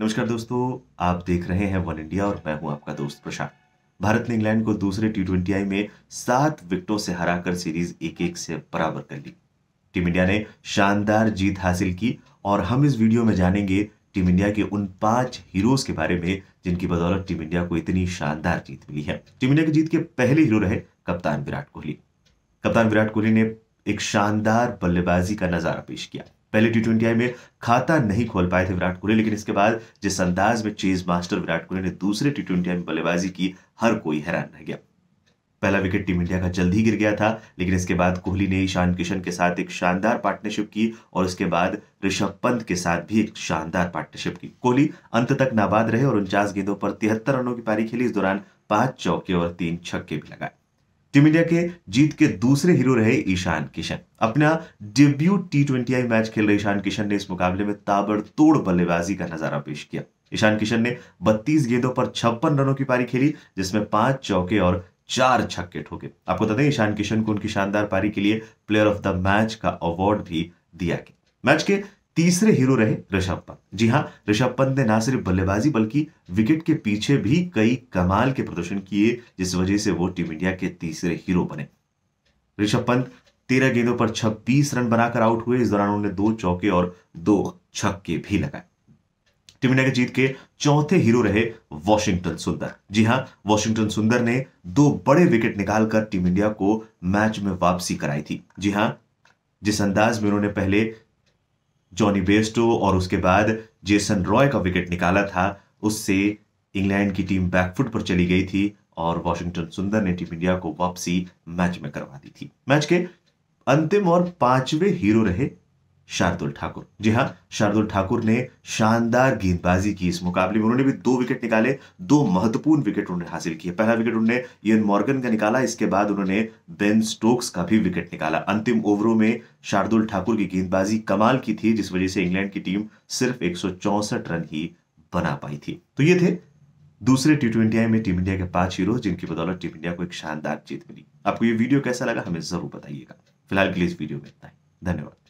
नमस्कार दोस्तों आप देख रहे हैं वन इंडिया और मैं हूं आपका दोस्त प्रशांत भारत ने इंग्लैंड को दूसरे टी ट्वेंटी आई में सात विकेटों से हराकर सीरीज एक एक से बराबर कर ली टीम इंडिया ने शानदार जीत हासिल की और हम इस वीडियो में जानेंगे टीम इंडिया के उन पांच हीरोज के बारे में जिनकी बदौलत टीम इंडिया को इतनी शानदार जीत मिली है टीम इंडिया की जीत के पहले हीरो रहे कप्तान विराट कोहली कप्तान विराट कोहली ने एक शानदार बल्लेबाजी का नजारा पेश किया पहले टी ट्वेंटी आई में खाता नहीं खोल पाए थे विराट कोहली लेकिन इसके बाद जिस अंदाज में चेज मास्टर विराट कोहली ने दूसरे टी ट्वेंटी आई में बल्लेबाजी की हर कोई हैरान रह गया पहला विकेट टीम इंडिया का जल्द ही गिर गया था लेकिन इसके बाद कोहली ने ईशान किशन के साथ एक शानदार पार्टनरशिप की और उसके बाद ऋषभ पंत के साथ भी एक शानदार पार्टनरशिप की कोहली अंत तक नाबाद रहे और उनचास गेंदों पर तिहत्तर रनों की पारी खेली इस दौरान पांच चौके और तीन छक्के भी लगाए टीम इंडिया के जीत के दूसरे हीरो रहे ईशान किशन अपना डेब्यू टी ट्वेंटी मैच खेल रहे ईशान किशन ने इस मुकाबले में ताबड़तोड़ बल्लेबाजी का नजारा पेश किया ईशान किशन ने 32 गेंदों पर छप्पन रनों की पारी खेली जिसमें पांच चौके और चार छक्के ठोके आपको बता दें ईशान किशन को उनकी शानदार पारी के लिए प्लेयर ऑफ द मैच का अवार्ड भी दिया गया मैच के तीसरे हीरो रहे ऋषभ पंत जी हाँ ऋषभ पंत ने ना सिर्फ बल्लेबाजी बल्कि विकेट के पीछे भी कई कमाल के प्रदर्शन किए जिस वजह से वो टीम इंडिया के तीसरे हीरो बने ऋषभ पंत तेरह गेंदों पर छब्बीस रन बनाकर आउट हुए इस दौरान उन्होंने दो चौके और दो छक्के भी लगाए टीम इंडिया के जीत के चौथे हीरो रहे वॉशिंगटन सुंदर जी हाँ वॉशिंगटन सुंदर ने दो बड़े विकेट निकालकर टीम इंडिया को मैच में वापसी कराई थी जी हाँ जिस अंदाज में उन्होंने पहले जॉनी बेस्टो और उसके बाद जेसन रॉय का विकेट निकाला था उससे इंग्लैंड की टीम बैकफुट पर चली गई थी और वॉशिंगटन सुंदर ने टीम इंडिया को वापसी मैच में करवा दी थी मैच के अंतिम और पांचवें हीरो रहे शार्दुल ठाकुर जी हाँ शार्दुल ठाकुर ने शानदार गेंदबाजी की इस मुकाबले में उन्होंने भी दो विकेट निकाले दो महत्वपूर्ण विकेट उन्होंने हासिल किए पहला विकेट उन्होंने यन मॉर्गन का निकाला इसके बाद उन्होंने बेन स्टोक्स का भी विकेट निकाला अंतिम ओवरों में शार्दुल ठाकुर की गेंदबाजी कमाल की थी जिस वजह से इंग्लैंड की टीम सिर्फ एक रन ही बना पाई थी तो ये थे दूसरे टी ट्वेंटी में टीम इंडिया के पांच हीरो जिनकी बदौलत टीम इंडिया को एक शानदार जीत मिली आपको ये वीडियो कैसा लगा हमें जरूर बताइएगा फिलहाल के लिए इस वीडियो में इतना ही धन्यवाद